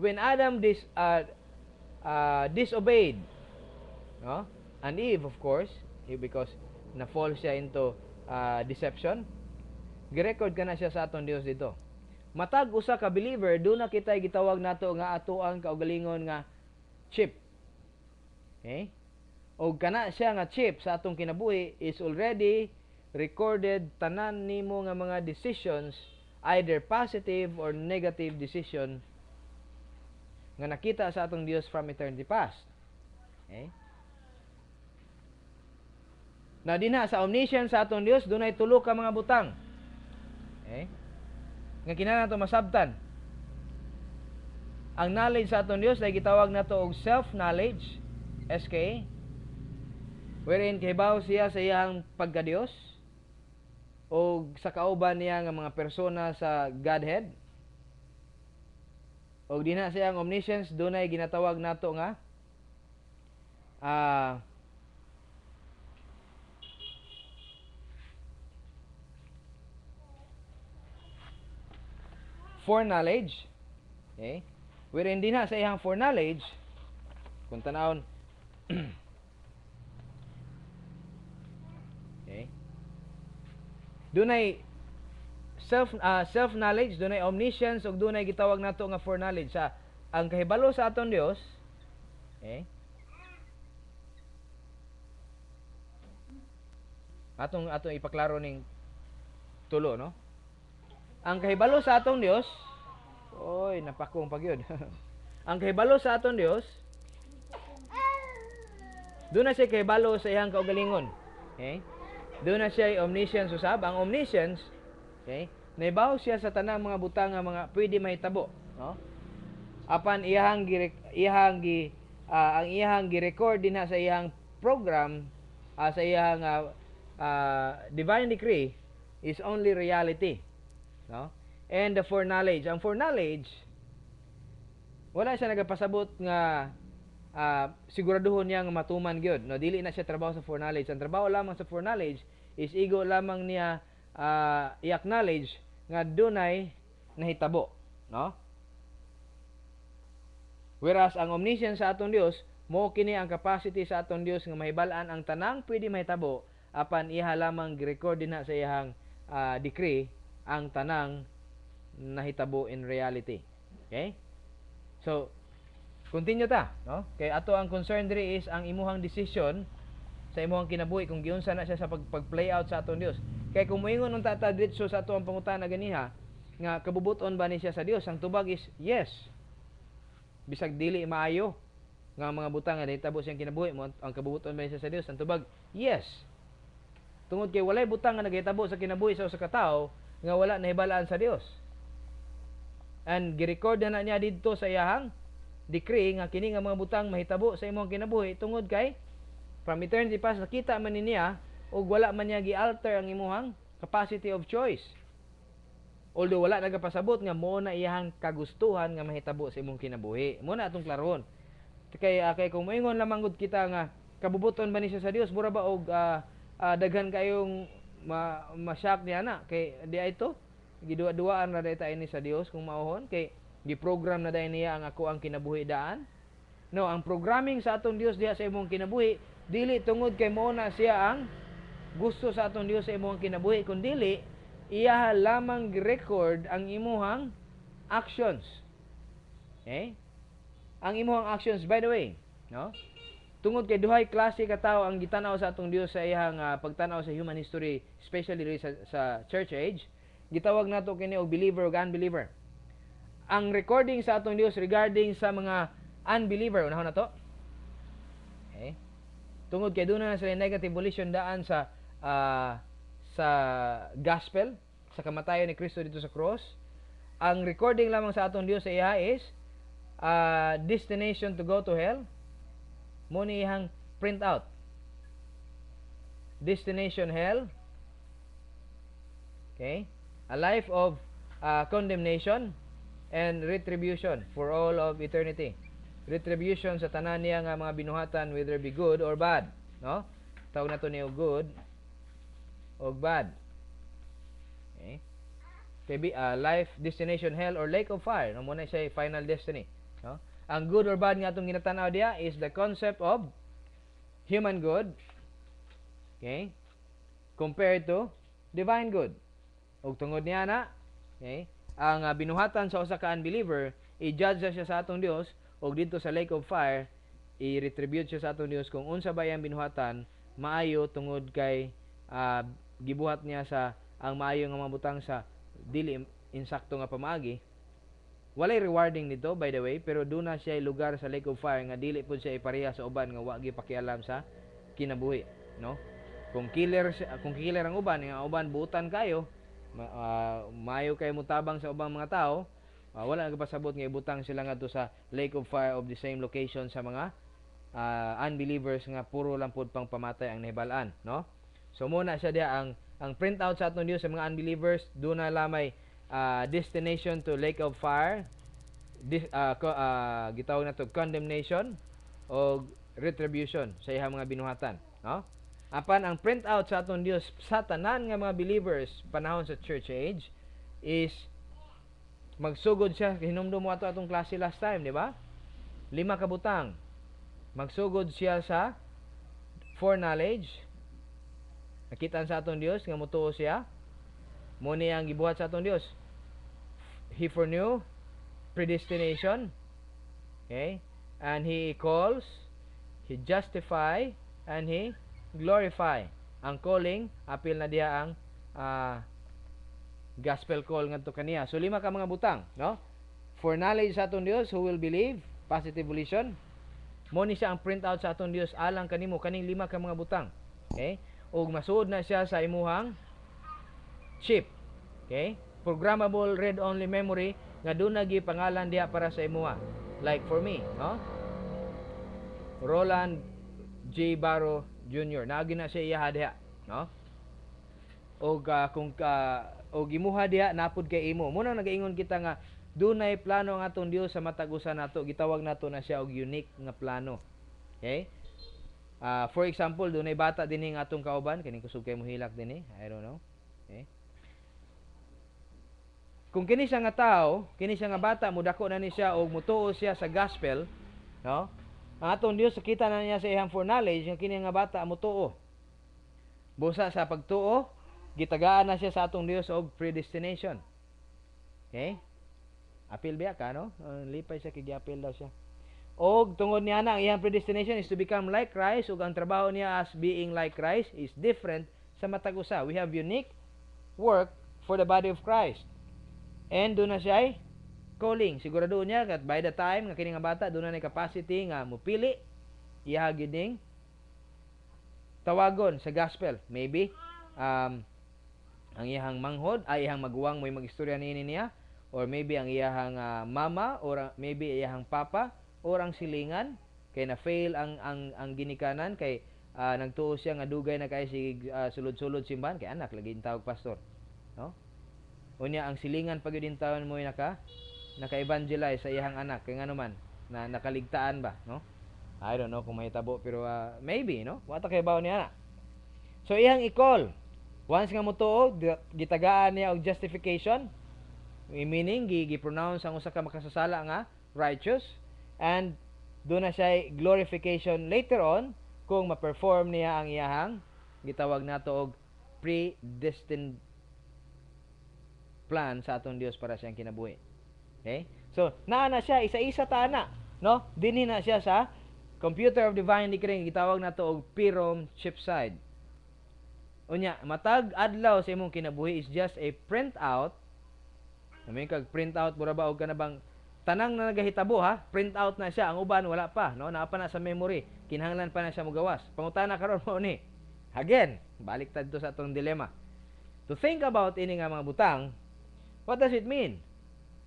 When Adam dis uh, uh, disobeyed, no? And Eve of course, eh, because na fall siya into uh, deception girecord ka na siya sa aton Dios dito matag usa ka believer do na kitay gitawag nato nga atoang kaugalingon nga chip okay og kana siya nga chip sa atong kinabuhi is already recorded tanan nimo nga mga decisions either positive or negative decision nga nakita sa atong Dios from eternity past okay na dinha sa omniscience sa atong Dios dunay tulo ka mga butang. Okay? Eh? Nga kinahanglan nato masabtan. Ang knowledge sa atong Dios ay gitawag nato og self-knowledge, SK, wherein kahibaw siya sa iyang pagka-Dios o sa kauban niya nga mga persona sa Godhead. O dinha siya ang omniscience dunay ginatawag nato nga ah uh, foreknowledge. Okay? where din na sa iyang foreknowledge, kung tanawon, okay? Dunay self uh, ah, self knowledge dunay omniscience ug dunay gitawag nato nga foreknowledge sa ang kahibalo sa aton Dios okay? atong atong ipaklaro ning tulo no ang kahibalo sa atong Dios, oy, napakong pagyod. ang kahibalo sa atong Dios, doon na siya kahibalo sa iyang kaugalingon. Okay? Doon na siya omniscience usab. Ang omniscience, okay? Naibaw siya sa tanang mga butang nga mga pwede mahitabo, no? Apan iyang gi iyang gi uh, ang iyang gi-record din sa iyang program uh, sa iyang uh, ah, uh, divine decree is only reality. No? And the foreknowledge. Ang foreknowledge, wala siya nagapasabot nga uh, siguraduhon niya nga matuman gyud. No, dili na siya trabaho sa foreknowledge. Ang trabaho lamang sa foreknowledge is igo lamang niya uh, i-acknowledge nga dunay nahitabo, no? Whereas ang omniscience sa atong Dios mo kini ang capacity sa atong Dios nga mahibal-an ang tanang pwede mahitabo apan iha lamang gi-record girecord dinha sa iyang uh, ah, decree ang tanang nahitabo in reality. Okay? So, continue ta, no? Kay ato ang concern diri is ang imuhang decision sa imuhang kinabuhi kung giunsa na siya sa pag-play out sa atong Dios. Kay kung moingon unta ta diretso sa ato pangutana ganiha nga kabubuton ba ni siya sa Dios, ang tubag is yes. Bisag dili maayo nga mga butang nga nahitabo siyang kinabuhi mo ang kabubuton ba ni siya sa Dios, ang tubag yes. Tungod kay walay butang nga nagahitabo sa kinabuhi sa usa ka tawo, nga wala nahibalaan sa Dios. And girecord na, na niya dito sa iyahang decree nga kini nga mga butang mahitabo sa imong kinabuhi tungod kay from eternity past nakita man ni niya og wala man niya gi-alter ang imong capacity of choice. Although wala nagapasabot nga mo na iyahang kagustuhan nga mahitabo sa imong kinabuhi. Mo na atong klaron. Kay uh, kay kung moingon lamang gud kita nga kabubuton ba ni siya sa Dios mura ba og uh, uh, daghan kayong ma ma-shock niya na kay di ito giduwa-duwaan na dayta ini sa Dios kung maohon kay giprogram na dai niya ang ako ang kinabuhi daan no ang programming sa atong Dios diha sa imong kinabuhi dili tungod kay mo na siya ang gusto sa atong Dios sa imong kinabuhi kun dili iya lamang record ang imuhang actions okay eh? ang imuhang actions by the way no Tungod kay duhay klase ka tawo ang gitanaw sa atong Dios sa iyang uh, pagtanaw sa human history, especially sa, sa church age, gitawag nato kini og believer ug unbeliever. Ang recording sa atong Dios regarding sa mga unbeliever, unahon nato. Okay. Tungod kay duna na sila negative volition daan sa uh, sa gospel, sa kamatayon ni Kristo dito sa cross. Ang recording lamang sa atong Dios sa iya is uh, destination to go to hell mo niyang print out destination hell okay a life of uh, condemnation and retribution for all of eternity retribution sa tanan niya nga mga binuhatan whether be good or bad no tawag nato niyo good o bad okay kay uh, life destination hell or lake of fire no muna say eh, final destiny no ang good or bad nga itong ginatanaw dia is the concept of human good, okay, compared to divine good. og tungod niya na, okay, ang uh, binuhatan sa usa ka unbeliever, i-judge siya sa atong Dios og dito sa lake of fire i-retribute siya sa atong Dios kung unsa ba iyang binuhatan maayo tungod kay uh, gibuhat niya sa ang maayo nga mabutang sa dili insakto nga pamaagi Walay rewarding nito by the way pero do na siya lugar sa Lake of Fire nga dili pud siya ipareha sa uban nga wa gi pakialam sa kinabuhi, no? Kung killer ah, kung killer ang uban, nga uban butan kayo, ma, uh, ah, mayo kay mutabang sa ubang mga tao, uh, wala nagpasabot nga ibutang sila nga sa Lake of Fire of the same location sa mga uh, unbelievers nga puro lang pud pang pamatay ang nahibalaan, no? So muna siya dia ang ang print out sa atong news sa mga unbelievers, do na lamay uh, destination to lake of fire this uh, ah, co- uh, ah, gitawag na to condemnation o retribution sa iha mga binuhatan no apan ang print out sa aton Dios sa tanan nga mga believers panahon sa church age is magsugod siya hinumdum mo ato atong klase last time di ba lima ka butang magsugod siya sa foreknowledge nakita sa aton Dios nga mutuo siya mo ni ang gibuhat sa aton Dios he foreknew predestination. Okay? And he calls, he justify, and he glorify. Ang calling, apil na diha ang uh, gospel call ngadto kaniya. So lima ka mga butang, no? For knowledge sa atong Dios who will believe, positive volition. Mo ni siya ang print out sa atong Dios alang kanimo kaning lima ka mga butang. Okay? Og masud na siya sa imuhang chip. Okay? programmable read-only memory nga doon nagi pangalan diha para sa imuha. Like for me, no? Roland J. Barro Jr. Naagi na siya iya diha, no? O uh, ah, kung ka uh, og imuha diha napod kay imo. Muna nagaingon kita nga dunay plano ang atong Dios sa matag usa nato. Gitawag nato na siya og unique nga plano. Okay? Uh, for example, dunay bata dinhi nga atong kauban, kining kusog kay mohilak dinhi. I don't know. Okay? kung kini siya nga tao, kini siya nga bata, mudako na ni siya o mutuo siya sa gospel, no? Ang atong Dios kita na niya sa iyang foreknowledge nga kini nga bata mutuo. Busa sa pagtuo, gitagaan na siya sa atong Dios og predestination. Okay? Apil biya ka, no? Ah, lipay siya, kigiapil daw siya. O tungod niya na, ang iyang predestination is to become like Christ, ug ang trabaho niya as being like Christ is different sa matag-usa. We have unique work for the body of Christ. And doon na siya ay calling. Sigurado niya kat by the time nga kini nga bata doon na ni capacity nga mupili iya gyud ning tawagon sa gospel. Maybe um, ang iyang manghod ay iyang maguwang may magistorya niini niya or maybe ang iyang uh, ah, mama or maybe iyang papa or ang silingan kay na fail ang ang ang ginikanan kay uh, nagtuo siya nga dugay na kay si uh, sulod-sulod simbahan kay anak lagi tawag pastor no Unya ang silingan pagyud intawon mo naka naka-evangelize sa iyang anak kay ngano man na nakaligtaan ba, no? I don't know kung mahitabo pero uh, maybe, no? Wa ta kay baon ni ana. So iyang i-call. Once nga mutuo, gitagaan niya og justification, meaning gi-pronounce ang usa ka makasasala nga righteous and do na siya glorification later on kung ma-perform niya ang iyahang gitawag nato og predestined plan sa aton Dios para siyang kinabuhi. Okay? So, naa na siya isa-isa ta na, no? Dinhi na siya sa Computer of Divine Decreeing gitawag na nato og Pirom chipside. Unya, matag adlaw sa imong kinabuhi is just a printout. Namin kag printout mura ba og kanabang tanang na nagahitabo ha, Print out na siya, ang uban wala pa, no? Naa pa na sa memory. Kinahanglan pa na siya mogawas. Pangutana karon mo ni. Again, balik tad sa atong dilema. To think about ini nga mga butang, What does it mean?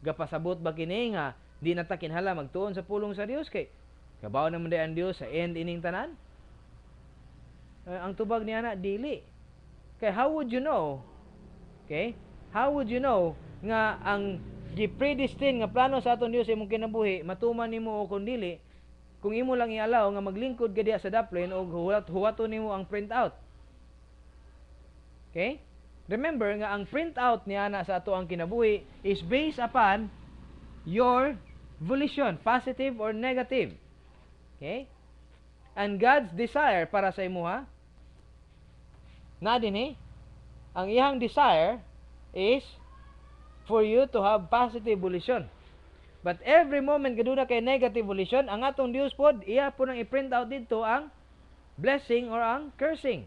Gapasabot ba kini nga di natakinhala magtuon sa pulong sa Dios kay kabaw na day ang Dios sa end ining tanan? Uh, ang tubag niya na dili. Kay how would you know? Okay? How would you know nga ang gi-predestined nga plano sa aton Dios imong kinabuhi matuman nimo o kung dili kung imo lang ialaw nga maglingkod gadiya sa daplin og huwat huwato nimo ang print out. Okay? Remember nga ang printout niya na sa ato ang kinabuhi is based upon your volition, positive or negative. Okay? And God's desire para sa imuha na din eh, ang iyang desire is for you to have positive volition. But every moment kaduna kay negative volition, ang atong Dios pod iya po nang i-print out dito ang blessing or ang cursing.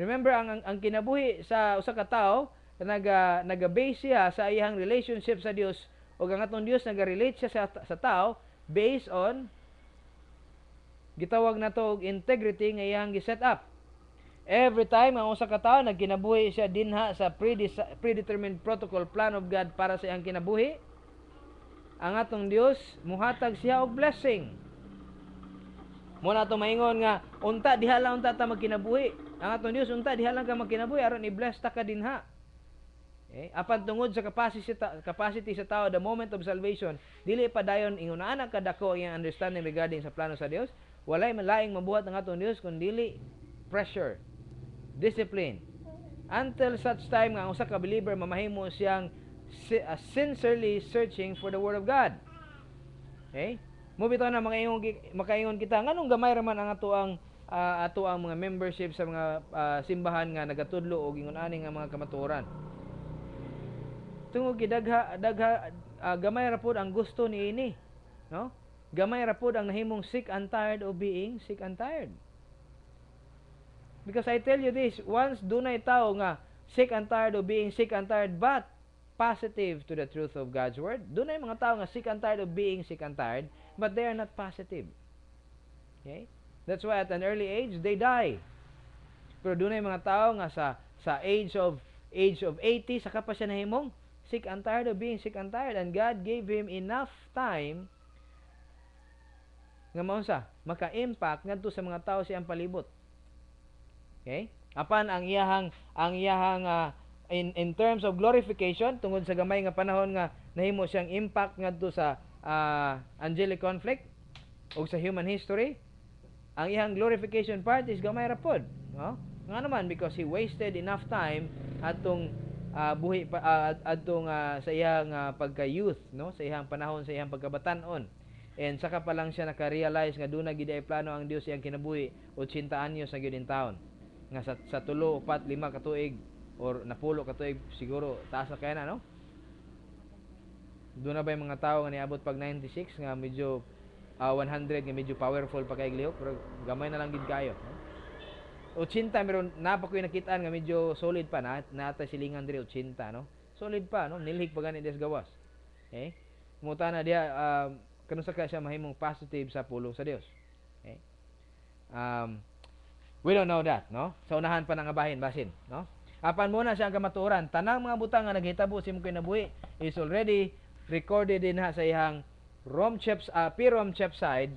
Remember ang ang, ang kinabuhi sa usa ka tawo naga naga-base siya sa iyang relationship sa Dios o ang atong Dios naga-relate siya sa, sa tao based on gitawag na to og integrity nga iyang gi-set up. Every time ang usa ka tawo nagkinabuhi siya dinha sa predetermined protocol plan of God para sa iyang kinabuhi. Ang atong Dios muhatag siya og blessing. Mo na to maingon nga unta diha lang unta ta magkinabuhi ang atong Dios unta diha lang ka magkinabuhi aron i-bless ta ka ha. Okay? Eh, apan tungod sa capacity capacity sa tao the moment of salvation, dili pa dayon ingunaan ang kadako iyang understanding regarding sa plano sa Dios. Walay malaing mabuhat ang atong Dios kun dili pressure, discipline. Until such time nga ang usa ka believer mamahimo siyang uh, sincerely searching for the word of God. Okay? Eh, Mo na makaingon makaingon kita nganong gamay ra man ang atoang ang uh, ato ang mga membership sa mga uh, simbahan nga nagatudlo og ingon ani nga mga kamaturan. tungod gidagha dagha uh, gamay ra pod ang gusto ni ini, no gamay ra pod ang nahimong sick and tired of being sick and tired because i tell you this once dunay tao nga sick and tired of being sick and tired but positive to the truth of God's word dunay mga tao nga sick and tired of being sick and tired but they are not positive okay That's why at an early age, they die. Pero doon ay mga tao nga sa sa age of age of 80 saka pa siya nahimong sick and tired of being sick and tired and God gave him enough time nga mao sa maka-impact ngadto sa mga tao siyang palibot. Okay? Apan ang iyahang ang iyahang uh, in in terms of glorification tungod sa gamay nga panahon nga nahimo siyang impact ngadto sa uh, angelic conflict o sa human history ang iyang glorification part is gamay ra pod no nga naman because he wasted enough time atong uh, buhi pa uh, ah, adtong uh, ah, sa iyang uh, pagka youth no sa iyang panahon sa iyang pagkabatan-on and saka pa lang siya naka-realize nga duna gid plano ang Dios iyang kinabuhi 80 anyos na gyud in town nga sa, sa tulo upat lima ka tuig or napulo ka tuig siguro taas na kaya na no doon ba yung mga tao nga niabot pag 96 nga medyo uh, ah, 100 nga medyo powerful pa kay Glihok pero gamay na lang gid kayo. 80 meron napakoy nakitaan nga medyo solid pa na nata silingan diri 80 no. Solid pa no nilhig pa ganin des gawas. Okay? Eh? Muta na dia um, ah, kanus ka siya mahimong positive sa pulong sa Dios. Okay? Eh? Um, we don't know that, no? Sa unahan pa nang abahin basin, no? Apan muna siya ang kamatuoran, tanang mga butang nga naghitabo si mong kinabuhi is already recorded din ha sa ihang Romchef's uh, ah, P-Romchef side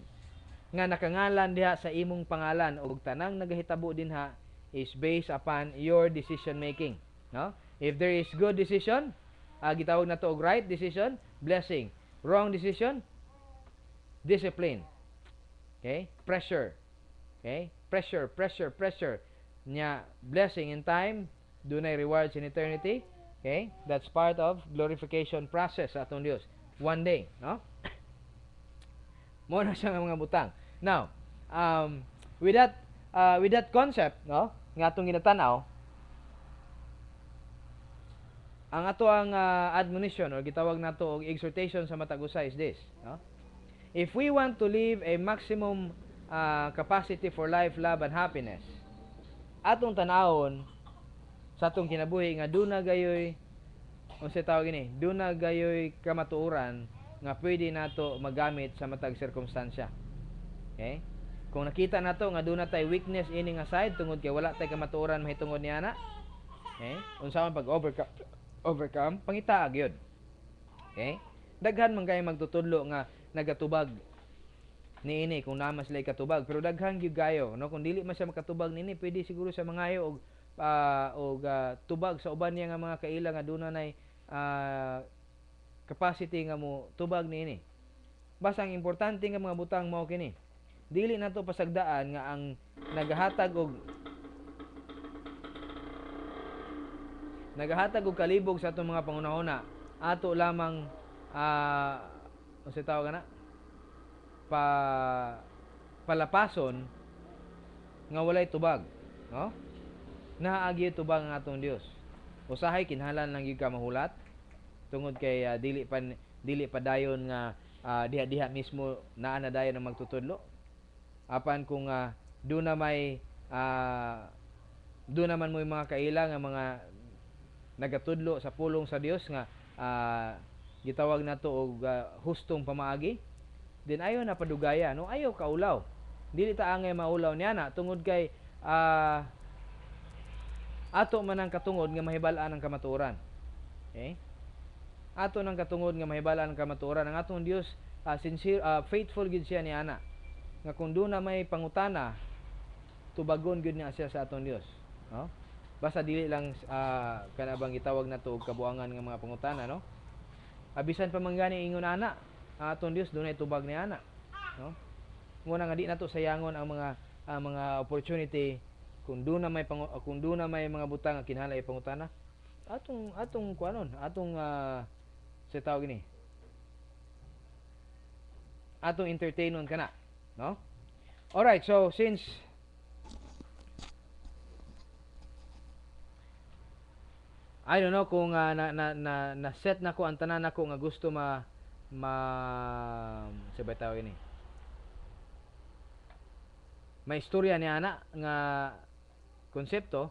nga nakangalan diha sa imong pangalan ug tanang nagahitabo dinha is based upon your decision making, no? If there is good decision, uh, gitawag na to og right decision, blessing. Wrong decision, discipline. Okay? Pressure. Okay? Pressure, pressure, pressure. Nya blessing in time, dunay rewards in eternity. Okay? That's part of glorification process sa atong Dios. One day, no? Mo na siya nga mga butang. Now, um, with that uh, with that concept, no? Nga atong ginatanaw, ang ato ang uh, admonition or gitawag nato og exhortation sa matag usa is this, no? If we want to live a maximum uh, capacity for life, love and happiness, atong tanawon sa atong kinabuhi nga duna gayoy unsa tawag ini, duna gayoy kamatuoran nga pwede nato magamit sa matag sirkumstansya. Okay? Kung nakita nato nga doon tay weakness ini nga side tungod kay wala tay kamaturan mahitungod niya na. Okay? Unsa man pag overcome overcome pangitaag yun. Okay? Daghan man kay magtutudlo nga nagatubag ini kung namas lay katubag pero daghan gyud kayo no kung dili man siya makatubag niini pwede siguro sa mangayo og uh, og uh, tubag sa uban niya nga mga kaila nga dunay uh, ah, capacity nga mo tubag niini. Basta ang importante nga mga butang mo kini. Dili na to pasagdaan nga ang nagahatag og nagahatag og kalibog sa atong mga pangunahuna ato lamang uh, ah, unsa tawag na pa palapason nga walay tubag no naagi tubag ang atong Dios usahay kinahanglan lang gyud ka mahulat tungod kay uh, dili pa dili pa dayon nga uh, ah, diha diha mismo naa na dayon ang magtutudlo apan kung uh, do na may uh, do naman mo mga kaila nga mga nagatudlo sa pulong sa Dios nga uh, gitawag to og uh, hustong pamaagi din ayo na padugaya no ayo kaulaw dili ta angay maulaw niya na tungod kay uh, ato man ang katungod nga mahibal-an ang kamaturan okay eh? ato ng katungod nga mahibalan ka matuoran ang atong Dios uh, ah, sincere uh, faithful gid siya ni ana nga kung do na may pangutana tubagon gud niya siya sa atong Dios no basta dili lang uh, ah, kanabang itawag na to kabuangan nga mga pangutana no abisan pa man gani ingon ana atong Dios dunay tubag ni ana no muna nga di nato sayangon ang mga ang mga opportunity kung do na may pang, kung do na may mga butang kinahanglan ipangutana atong atong kuanon atong uh, sa tawag ni. Atong entertainon kana, no? All right, so since I don't know kung uh, na, na, na, na set na ko ang tanan ko nga gusto ma ma sa ba tawag ni. May istorya ni ana nga konsepto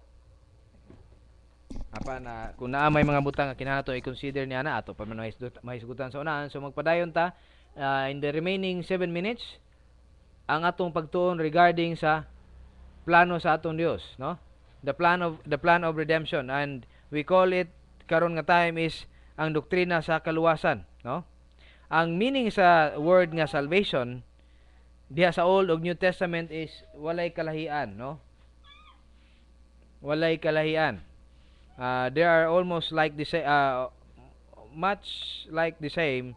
apa na kung naa may mga butang nga kinahato i-consider niya na ato pa man mahisgutan sa unahan so magpadayon ta uh, in the remaining 7 minutes ang atong pagtuon regarding sa plano sa atong Dios no the plan of the plan of redemption and we call it karon nga time is ang doktrina sa kaluwasan no ang meaning sa word nga salvation diha sa Old ug New Testament is walay kalahian no walay kalahian uh, they are almost like the same, uh, much like the same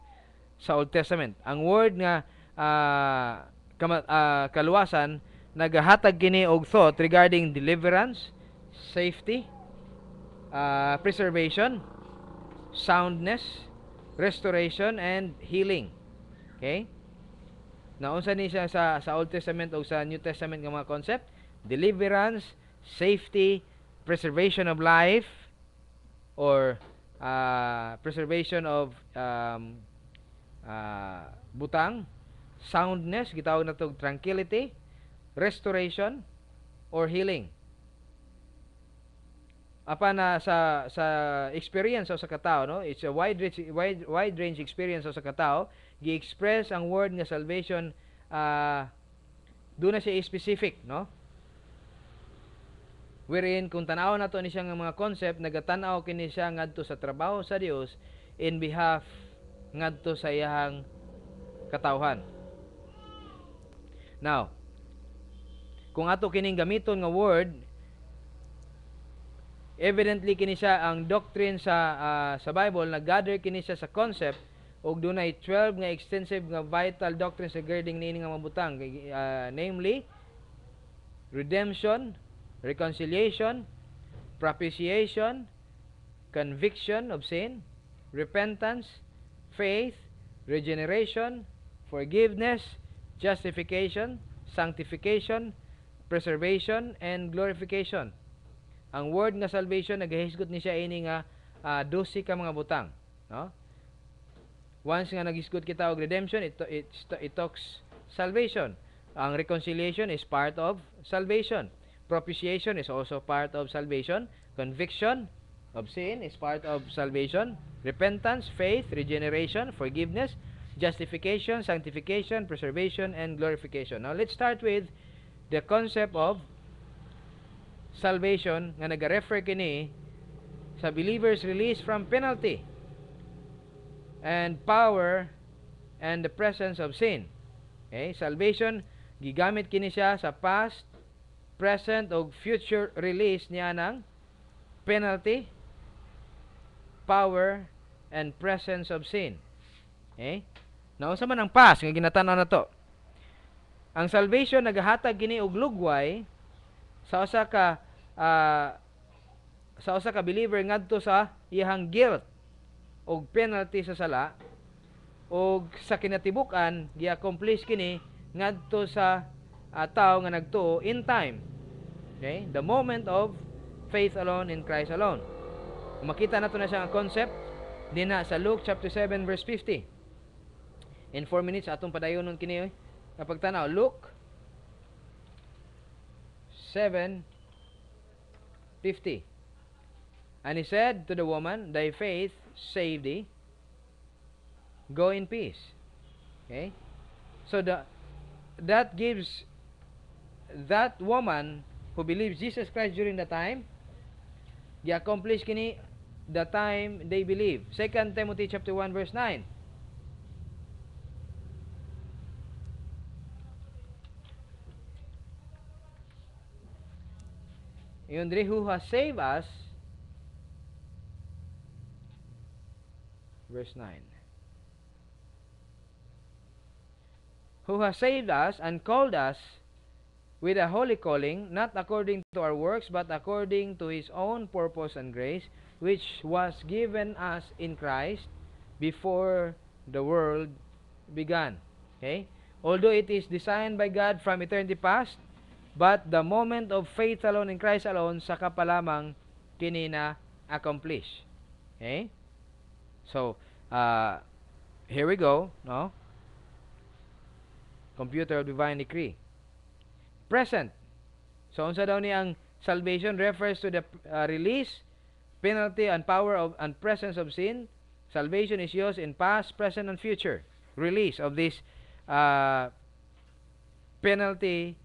sa Old Testament. Ang word nga uh, kama, uh, kaluwasan nagahatag kini og thought regarding deliverance, safety, uh, preservation, soundness, restoration and healing. Okay? Naunsa ni siya sa sa Old Testament o sa New Testament nga mga concept? Deliverance, safety, preservation of life or uh, preservation of um, uh, butang, soundness, gitawag na itong tranquility, restoration, or healing. Apa na sa sa experience sa katao no it's a wide range wide, wide range experience sa katao gi-express ang word nga salvation uh, do na siya specific no wherein kung tanaw nato ni siya nga mga concept nagatanaw kini siya ngadto sa trabaho sa Dios in behalf ngadto sa iyang katawhan now kung ato kining gamiton nga word evidently kini siya ang doctrine sa uh, sa Bible nag-gather kini siya sa concept og dunay 12 nga extensive nga vital doctrines regarding niini nga mabutang uh, namely redemption reconciliation, propitiation, conviction of sin, repentance, faith, regeneration, forgiveness, justification, sanctification, preservation, and glorification. Ang word nga salvation, naghisgot ni siya ini nga uh, ah, dosi ka mga butang. No? Once nga naghisgot kita og redemption, it, it, it talks salvation. Ang reconciliation is part of salvation propitiation is also part of salvation. Conviction of sin is part of salvation. Repentance, faith, regeneration, forgiveness, justification, sanctification, preservation, and glorification. Now, let's start with the concept of salvation nga nag-refer kini sa believers release from penalty and power and the presence of sin. Okay? Salvation, gigamit kini siya sa past, present o future release niya ng penalty, power, and presence of sin. Okay? Nausa man ang past nga ginatan-aw nato. Ang salvation nagahatag gini og lugway sa usa ka uh, sa usa ka believer ngadto sa iyang guilt og penalty sa sala og sa kinatibukan gi-accomplish kini ngadto sa ataw nga nagtuo in time. Okay? The moment of faith alone in Christ alone. makita nato na siya ang concept din na sa Luke chapter 7 verse 50. In 4 minutes atong padayonon kini kini kapag tanaw Luke 7 50. And he said to the woman, Thy faith saved thee. Go in peace. Okay? So the that gives that woman who believed Jesus Christ during the time, they accomplished kini the time they believe. Second Timothy chapter 1 verse 9. Yundri who has saved us, verse 9. Who has saved us and called us with a holy calling, not according to our works, but according to His own purpose and grace, which was given us in Christ before the world began. Okay? Although it is designed by God from eternity past, but the moment of faith alone in Christ alone, saka pa lamang kinina accomplish. Okay? So, uh, here we go, no? Computer of Divine Decree present. So unsa daw ni ang salvation refers to the uh, release, penalty and power of and presence of sin. Salvation is used in past, present and future. Release of this uh, penalty,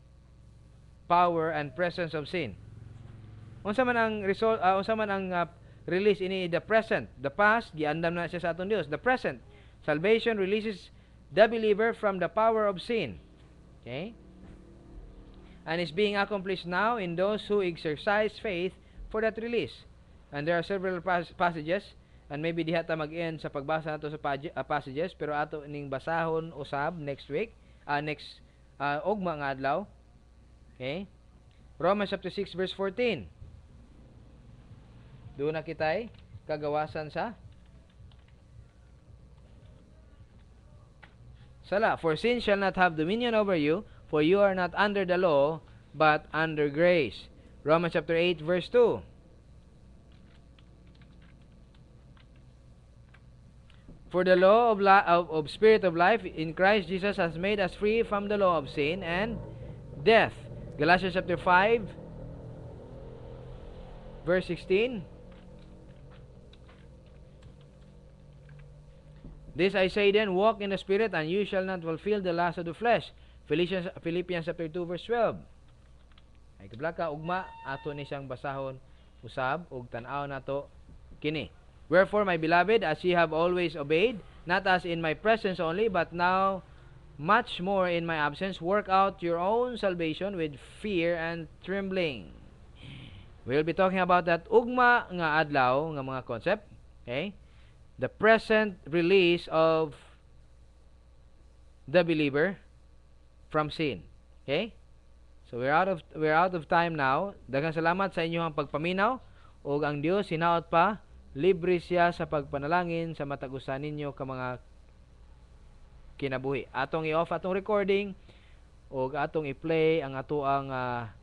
power and presence of sin. Unsa man ang result uh, unsa man ang uh, release ini the present, the past giandam na siya sa aton Dios. The present salvation releases the believer from the power of sin. Okay? and is being accomplished now in those who exercise faith for that release. And there are several pas- passages and maybe diha ta mag-end sa pagbasa nato sa page, uh, ah, passages pero ato ning basahon usab next week, uh, next uh, ugma nga adlaw. Okay? Romans chapter 6 verse 14. Doon na kitay kagawasan sa Sala, for sin shall not have dominion over you, For you are not under the law, but under grace. Romans chapter 8, verse 2. For the law of, li- of, of spirit of life in Christ Jesus has made us free from the law of sin and death. Galatians chapter 5, verse 16. This I say then, walk in the Spirit, and you shall not fulfill the lust of the flesh. Philippians, Philippians chapter 2 verse 12. Ay kablaka ugma ato ni siyang basahon usab ug tan-aw nato kini. Wherefore my beloved as ye have always obeyed not as in my presence only but now much more in my absence work out your own salvation with fear and trembling. We'll be talking about that ugma nga adlaw nga mga concept. Okay? The present release of the believer from sin. Okay? So we're out of we're out of time now. Daghang salamat sa inyong pagpaminaw ug ang Dios hinaot pa libre siya sa pagpanalangin sa matagusan ninyo ka mga kinabuhi. Atong i-off atong recording ug atong i-play ang atoang uh, ah,